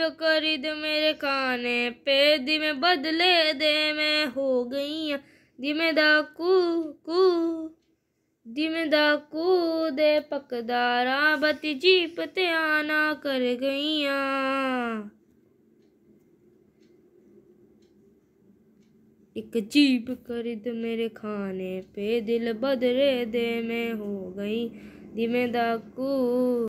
नसीब कर दे मेरे खाने पे दी में बदले दे मैं हो गई दिमे दाकू कू दिमे दाकू दे पकदारा बती जीप ते आना कर गई एक जीप कर खरीद मेरे खाने पे दिल बदले दे मैं हो गई दिमे दाकू